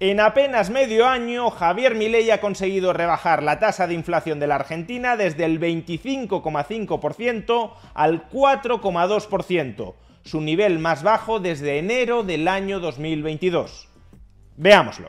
En apenas medio año, Javier Milei ha conseguido rebajar la tasa de inflación de la Argentina desde el 25,5% al 4,2%, su nivel más bajo desde enero del año 2022. Veámoslo.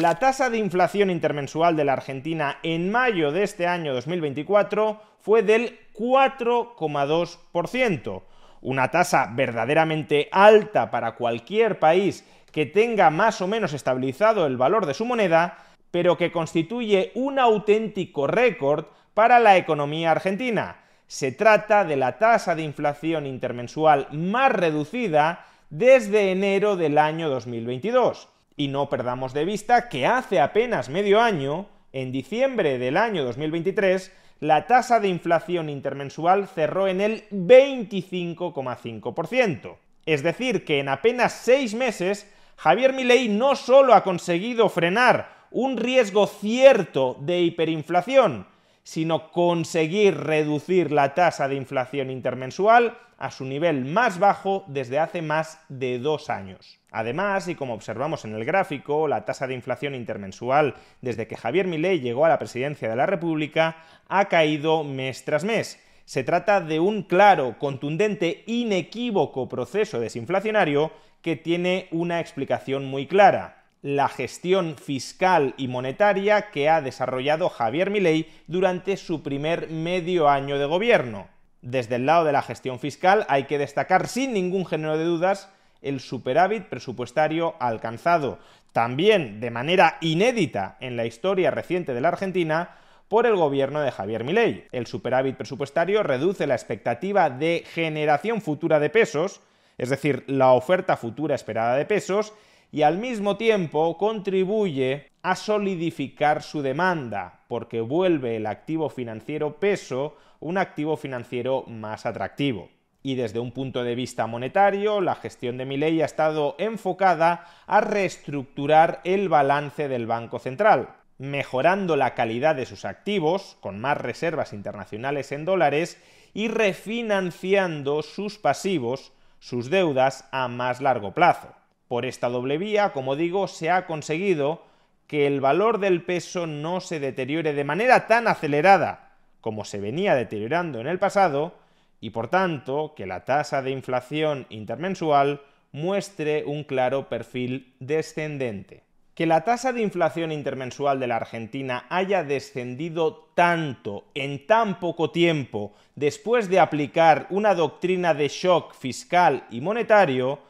La tasa de inflación intermensual de la Argentina en mayo de este año 2024 fue del 4,2%, una tasa verdaderamente alta para cualquier país que tenga más o menos estabilizado el valor de su moneda, pero que constituye un auténtico récord para la economía argentina. Se trata de la tasa de inflación intermensual más reducida desde enero del año 2022. Y no perdamos de vista que hace apenas medio año, en diciembre del año 2023, la tasa de inflación intermensual cerró en el 25,5%. Es decir, que en apenas seis meses, Javier Milei no solo ha conseguido frenar un riesgo cierto de hiperinflación, sino conseguir reducir la tasa de inflación intermensual a su nivel más bajo desde hace más de dos años. Además, y como observamos en el gráfico, la tasa de inflación intermensual desde que Javier Milei llegó a la presidencia de la República ha caído mes tras mes. Se trata de un claro, contundente, inequívoco proceso desinflacionario que tiene una explicación muy clara la gestión fiscal y monetaria que ha desarrollado Javier Milei durante su primer medio año de gobierno. Desde el lado de la gestión fiscal hay que destacar sin ningún género de dudas el superávit presupuestario alcanzado, también de manera inédita en la historia reciente de la Argentina, por el gobierno de Javier Milei. El superávit presupuestario reduce la expectativa de generación futura de pesos, es decir, la oferta futura esperada de pesos, y al mismo tiempo contribuye a solidificar su demanda, porque vuelve el activo financiero peso un activo financiero más atractivo. Y desde un punto de vista monetario, la gestión de Milei ha estado enfocada a reestructurar el balance del Banco Central, mejorando la calidad de sus activos, con más reservas internacionales en dólares, y refinanciando sus pasivos, sus deudas, a más largo plazo. Por esta doble vía, como digo, se ha conseguido que el valor del peso no se deteriore de manera tan acelerada como se venía deteriorando en el pasado y por tanto que la tasa de inflación intermensual muestre un claro perfil descendente. Que la tasa de inflación intermensual de la Argentina haya descendido tanto en tan poco tiempo después de aplicar una doctrina de shock fiscal y monetario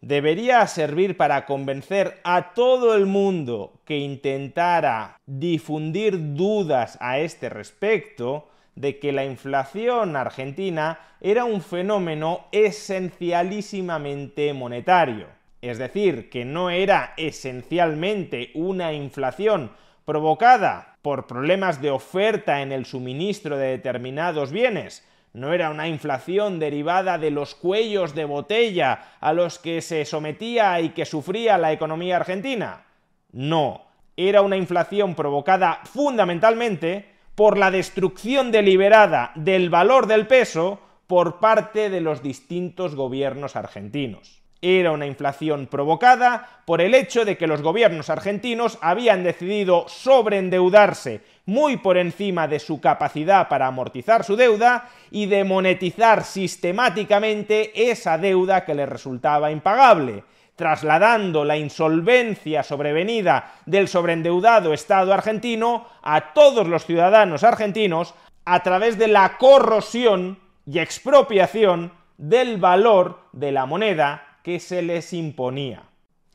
debería servir para convencer a todo el mundo que intentara difundir dudas a este respecto de que la inflación argentina era un fenómeno esencialísimamente monetario. Es decir, que no era esencialmente una inflación provocada por problemas de oferta en el suministro de determinados bienes, no era una inflación derivada de los cuellos de botella a los que se sometía y que sufría la economía argentina. No, era una inflación provocada fundamentalmente por la destrucción deliberada del valor del peso por parte de los distintos gobiernos argentinos. Era una inflación provocada por el hecho de que los gobiernos argentinos habían decidido sobreendeudarse muy por encima de su capacidad para amortizar su deuda y de monetizar sistemáticamente esa deuda que le resultaba impagable trasladando la insolvencia sobrevenida del sobreendeudado Estado argentino a todos los ciudadanos argentinos a través de la corrosión y expropiación del valor de la moneda que se les imponía.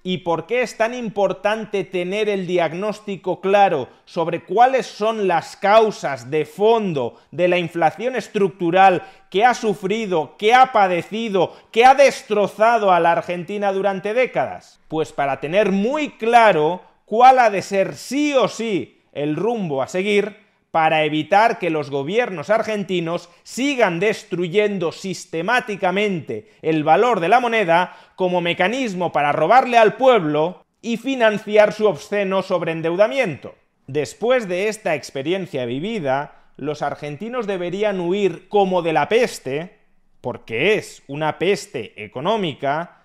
¿Y por qué es tan importante tener el diagnóstico claro sobre cuáles son las causas de fondo de la inflación estructural que ha sufrido, que ha padecido, que ha destrozado a la Argentina durante décadas? Pues para tener muy claro cuál ha de ser sí o sí el rumbo a seguir, para evitar que los gobiernos argentinos sigan destruyendo sistemáticamente el valor de la moneda como mecanismo para robarle al pueblo y financiar su obsceno sobreendeudamiento. Después de esta experiencia vivida, los argentinos deberían huir como de la peste, porque es una peste económica,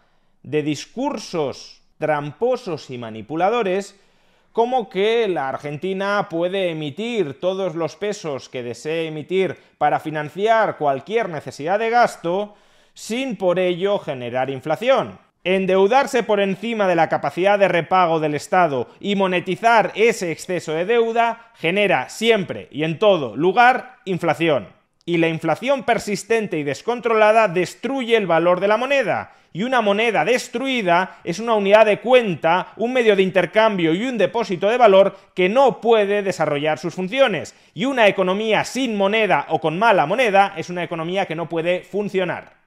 de discursos tramposos y manipuladores cómo que la Argentina puede emitir todos los pesos que desee emitir para financiar cualquier necesidad de gasto sin por ello generar inflación. Endeudarse por encima de la capacidad de repago del Estado y monetizar ese exceso de deuda genera siempre y en todo lugar inflación y la inflación persistente y descontrolada destruye el valor de la moneda. Y una moneda destruida es una unidad de cuenta, un medio de intercambio y un depósito de valor que no puede desarrollar sus funciones. Y una economía sin moneda o con mala moneda es una economía que no puede funcionar.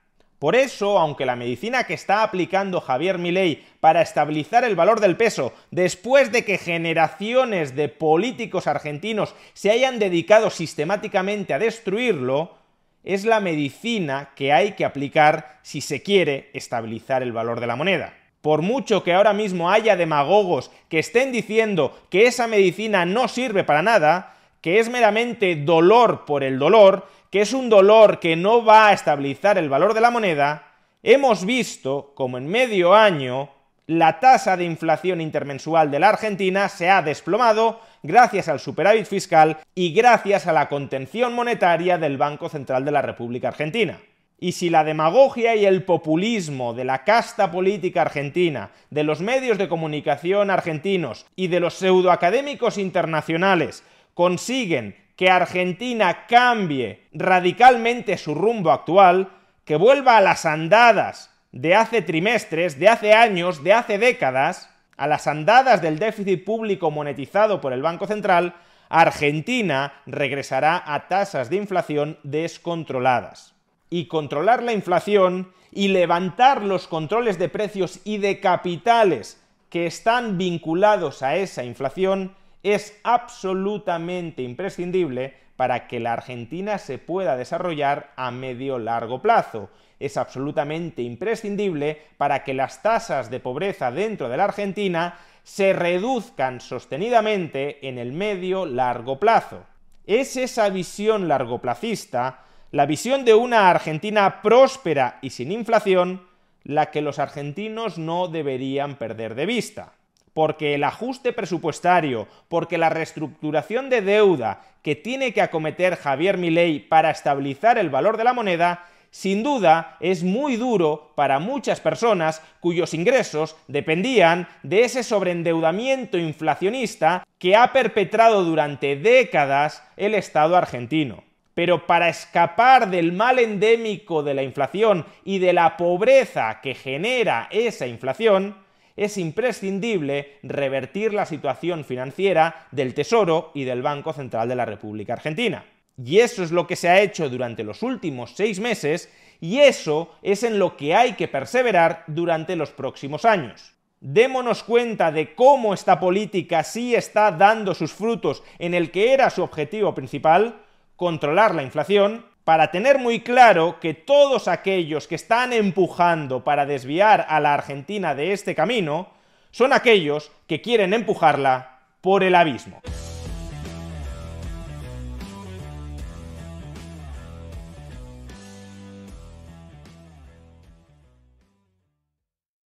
Por eso, aunque la medicina que está aplicando Javier Milei para estabilizar el valor del peso, después de que generaciones de políticos argentinos se hayan dedicado sistemáticamente a destruirlo, es la medicina que hay que aplicar si se quiere estabilizar el valor de la moneda. Por mucho que ahora mismo haya demagogos que estén diciendo que esa medicina no sirve para nada, que es meramente dolor por el dolor, que es un dolor que no va a estabilizar el valor de la moneda, hemos visto como en medio año la tasa de inflación intermensual de la Argentina se ha desplomado gracias al superávit fiscal y gracias a la contención monetaria del Banco Central de la República Argentina. Y si la demagogia y el populismo de la casta política argentina, de los medios de comunicación argentinos y de los pseudoacadémicos internacionales consiguen que Argentina cambie radicalmente su rumbo actual, que vuelva a las andadas de hace trimestres, de hace años, de hace décadas, a las andadas del déficit público monetizado por el Banco Central, Argentina regresará a tasas de inflación descontroladas. Y controlar la inflación y levantar los controles de precios y de capitales que están vinculados a esa inflación es absolutamente imprescindible para que la Argentina se pueda desarrollar a medio largo plazo. Es absolutamente imprescindible para que las tasas de pobreza dentro de la Argentina se reduzcan sostenidamente en el medio largo plazo. Es esa visión largoplacista, la visión de una Argentina próspera y sin inflación, la que los argentinos no deberían perder de vista porque el ajuste presupuestario, porque la reestructuración de deuda que tiene que acometer Javier Milei para estabilizar el valor de la moneda, sin duda es muy duro para muchas personas cuyos ingresos dependían de ese sobreendeudamiento inflacionista que ha perpetrado durante décadas el Estado argentino. Pero para escapar del mal endémico de la inflación y de la pobreza que genera esa inflación, es imprescindible revertir la situación financiera del Tesoro y del Banco Central de la República Argentina. Y eso es lo que se ha hecho durante los últimos seis meses y eso es en lo que hay que perseverar durante los próximos años. Démonos cuenta de cómo esta política sí está dando sus frutos en el que era su objetivo principal, controlar la inflación, para tener muy claro que todos aquellos que están empujando para desviar a la Argentina de este camino son aquellos que quieren empujarla por el abismo.